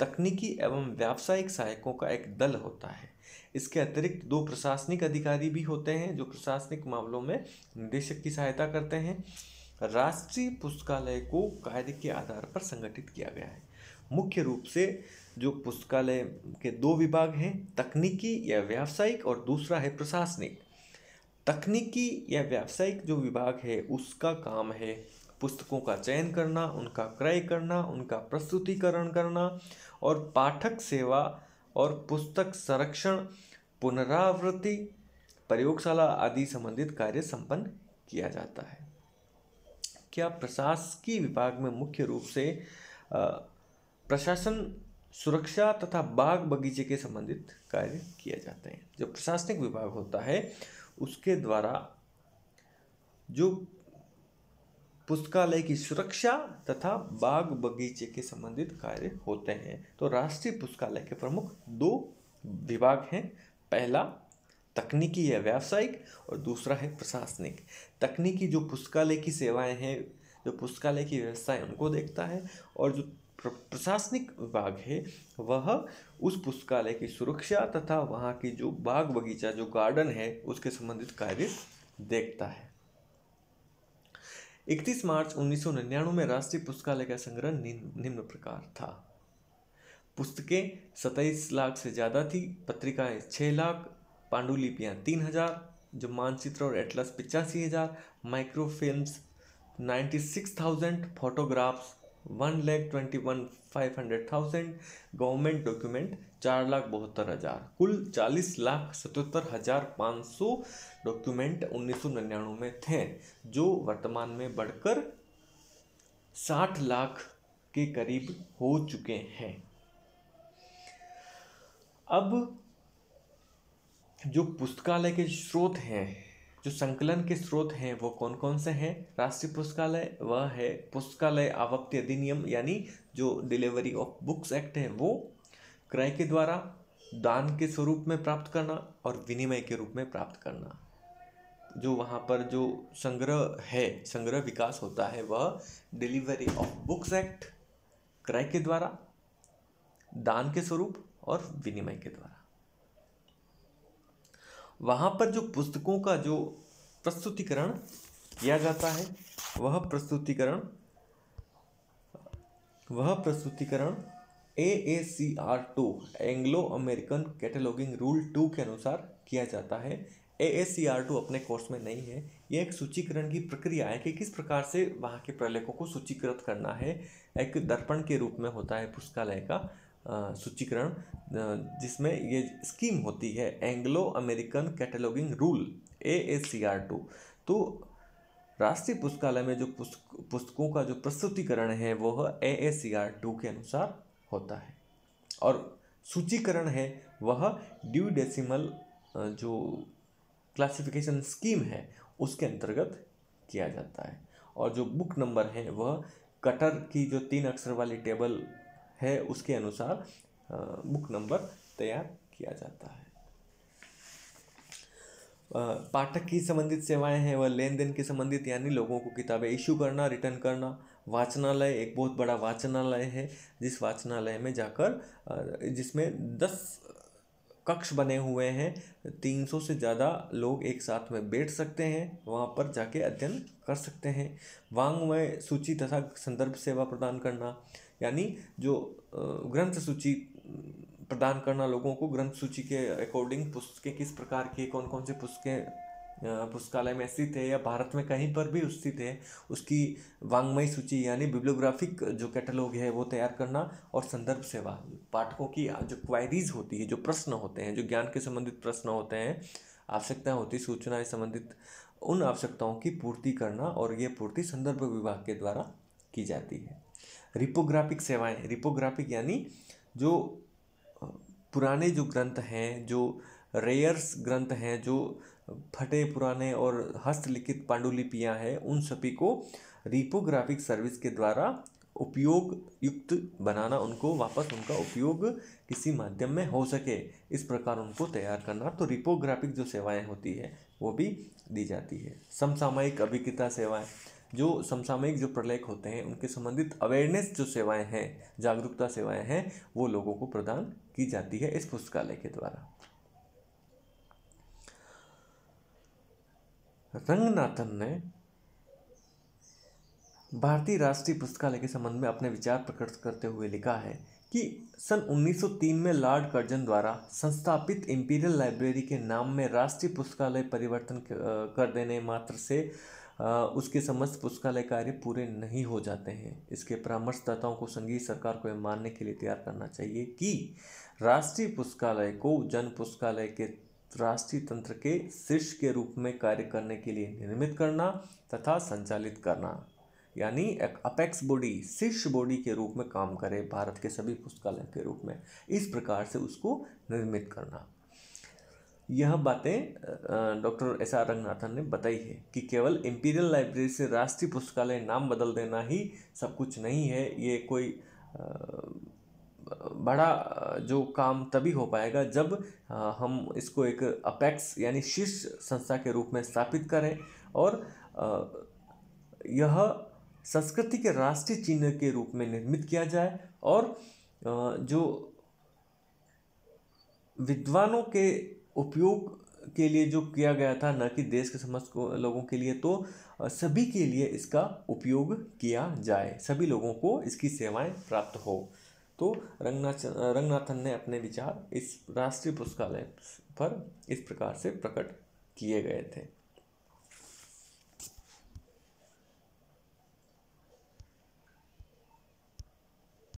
तकनीकी एवं व्यावसायिक सहायकों का एक दल होता है इसके अतिरिक्त दो प्रशासनिक अधिकारी भी होते हैं जो प्रशासनिक मामलों में निदेशक की सहायता करते हैं राष्ट्रीय पुस्तकालय को कार्य के आधार पर संगठित किया गया है मुख्य रूप से जो पुस्तकालय के दो विभाग हैं तकनीकी या व्यावसायिक और दूसरा है प्रशासनिक तकनीकी या व्यावसायिक जो विभाग है उसका काम है पुस्तकों का चयन करना उनका क्रय करना उनका प्रस्तुतिकरण करना और पाठक सेवा और पुस्तक संरक्षण पुनरावृत्ति प्रयोगशाला आदि संबंधित कार्य संपन्न किया जाता है क्या प्रशासकीय विभाग में मुख्य रूप से प्रशासन सुरक्षा तथा बाग बगीचे के संबंधित कार्य किए जाते हैं जो प्रशासनिक विभाग होता है उसके द्वारा जो पुस्तकालय की सुरक्षा तथा बाग बगीचे के संबंधित कार्य होते हैं तो राष्ट्रीय पुस्तकालय के प्रमुख दो विभाग हैं पहला तकनीकी या व्यावसायिक और दूसरा है प्रशासनिक तकनीकी जो पुस्तकालय की सेवाएं हैं जो पुस्तकालय की है उनको देखता है और जो प्रशासनिक विभाग है वह उस पुस्तकालय की सुरक्षा तथा वहाँ की जो बाग बगीचा जो गार्डन है उसके संबंधित कार्य देखता है इकतीस मार्च 1999 में राष्ट्रीय पुस्तकालय का संग्रह निम्न प्रकार था पुस्तकें सत्ताईस लाख से ज़्यादा थी पत्रिकाएं छः लाख पांडुलिपियाँ तीन हज़ार जो मानचित्र और एटलस पिचासी हज़ार micro film ninety six thousand photographs one lakh twenty one five hundred thousand government document चार लाख बहत्तर हज़ार कुल चालीस लाख सतहत्तर हज़ार पाँच सौ डॉक्यूमेंट उन्नीस सौ निन्यानवे में थे जो वर्तमान में बढ़कर साठ लाख के करीब हो चुके हैं अब जो पुस्तकालय के स्रोत हैं जो संकलन के स्रोत हैं वो कौन कौन से हैं राष्ट्रीय पुस्तकालय वह है पुस्तकालय आवक्ति अधिनियम यानी जो डिलीवरी ऑफ बुक्स एक्ट है वो क्रय के द्वारा दान के स्वरूप में प्राप्त करना और विनिमय के रूप में प्राप्त करना जो वहाँ पर जो संग्रह है संग्रह विकास होता है वह डिलीवरी ऑफ बुक्स एक्ट क्रय के द्वारा दान के स्वरूप और विनिमय के द्वारा वहाँ पर जो पुस्तकों का जो प्रस्तुतिकरण किया जाता है वह प्रस्तुतिकरण वह प्रस्तुतिकरण A A C R two Anglo American cataloguing rule two के अनुसार किया जाता है A A C R two अपने कोर्स में नहीं है यह एक सूचीकरण की प्रक्रिया है कि किस प्रकार से वहाँ के प्रलेखों को सूचीकृत करना है एक दर्पण के रूप में होता है पुस्तकालय का सूचीकरण जिसमें ये स्कीम होती है Anglo American cataloguing rule A S C R two तो राष्ट्रीय पुस्तकालय में जो पुस्तकों का जो प्रस्तुतिकरण है वह A S C R two के अनुसार होता है और सूचीकरण है वह ड्यू डेसिमल जो क्लासिफिकेशन स्कीम है उसके अंतर्गत किया जाता है और जो बुक नंबर है वह कटर की जो तीन अक्षर वाली टेबल है उसके अनुसार बुक नंबर तैयार किया जाता है पाठक की संबंधित सेवाएं हैं वह लेन देन की संबंधित यानी लोगों को किताबें इशू करना रिटर्न करना वाचनालय एक बहुत बड़ा वाचनालय है जिस वाचनालय में जाकर जिसमें दस कक्ष बने हुए हैं तीन सौ से ज़्यादा लोग एक साथ में बैठ सकते हैं वहाँ पर जाके अध्ययन कर सकते हैं वांग्मय सूची तथा संदर्भ सेवा प्रदान करना यानी जो ग्रंथ सूची प्रदान करना लोगों को ग्रंथ सूची के अकॉर्डिंग पुस्तकें किस प्रकार की कौन कौन से पुस्तकें पुस्तकालय में स्थित है या भारत में कहीं पर भी स्थित है उसकी वांग्मय सूची यानी बिब्लोग्राफिक जो कैटलॉग है वो तैयार करना और संदर्भ सेवा पाठकों की जो क्वायरीज होती है जो प्रश्न होते हैं जो ज्ञान के संबंधित प्रश्न होते हैं आवश्यकताएं होती सूचनाएं संबंधित उन आवश्यकताओं की पूर्ति करना और ये पूर्ति संदर्भ विभाग के द्वारा की जाती है रिपोग्राफिक सेवाएं रिपोग्राफिक यानी जो पुराने जो ग्रंथ हैं जो रेयर्स ग्रंथ हैं जो फटे पुराने और हस्तलिखित पांडुलिपियां हैं उन सभी को रिपोग्राफिक सर्विस के द्वारा उपयोग युक्त बनाना उनको वापस उनका उपयोग किसी माध्यम में हो सके इस प्रकार उनको तैयार करना तो रिपोग्राफिक जो सेवाएं होती है वो भी दी जाती है समसामयिक अभिज्ञता सेवाएं जो समसामयिक जो प्रलेख होते हैं उनके संबंधित अवेयरनेस जो सेवाएं हैं जागरूकता सेवाएं हैं वो लोगों को प्रदान की जाती है इस पुस्तकालय के द्वारा रंगनाथन ने भारतीय राष्ट्रीय पुस्तकालय के संबंध में अपने विचार प्रकट करते हुए लिखा है कि सन 1903 में लॉर्ड कर्जन द्वारा संस्थापित इंपीरियल लाइब्रेरी के नाम में राष्ट्रीय पुस्तकालय परिवर्तन कर देने मात्र से उसके समस्त पुस्तकालय कार्य पूरे नहीं हो जाते हैं इसके परामर्शदाताओं को संघीय सरकार को यह मानने के लिए तैयार करना चाहिए कि राष्ट्रीय पुस्तकालय को जन पुस्तकालय के राष्ट्रीय तंत्र के शीर्ष के रूप में कार्य करने के लिए निर्मित करना तथा संचालित करना यानी एक अपेक्स बॉडी शीर्ष बॉडी के रूप में काम करे भारत के सभी पुस्तकालय के रूप में इस प्रकार से उसको निर्मित करना यह बातें डॉक्टर एस आर रंगनाथन ने बताई है कि केवल इम्पीरियल लाइब्रेरी से राष्ट्रीय पुस्तकालय नाम बदल देना ही सब कुछ नहीं है ये कोई बड़ा जो काम तभी हो पाएगा जब हम इसको एक अपेक्स यानी शीर्ष संस्था के रूप में स्थापित करें और यह संस्कृति के राष्ट्रीय चिन्ह के रूप में निर्मित किया जाए और जो विद्वानों के उपयोग के लिए जो किया गया था न कि देश के समस्त लोगों के लिए तो सभी के लिए इसका उपयोग किया जाए सभी लोगों को इसकी सेवाएं प्राप्त हो तो रंगनाथ रंगनाथन ने अपने विचार इस राष्ट्रीय पुस्तकालय पर इस प्रकार से प्रकट किए गए थे